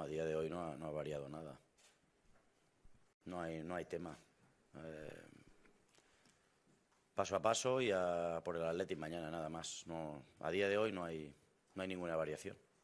a día de hoy no ha, variado nada. No hay, no hay tema. Eh, paso a paso y a por el Athletic mañana nada más. No, a día de hoy no hay, no hay ninguna variación.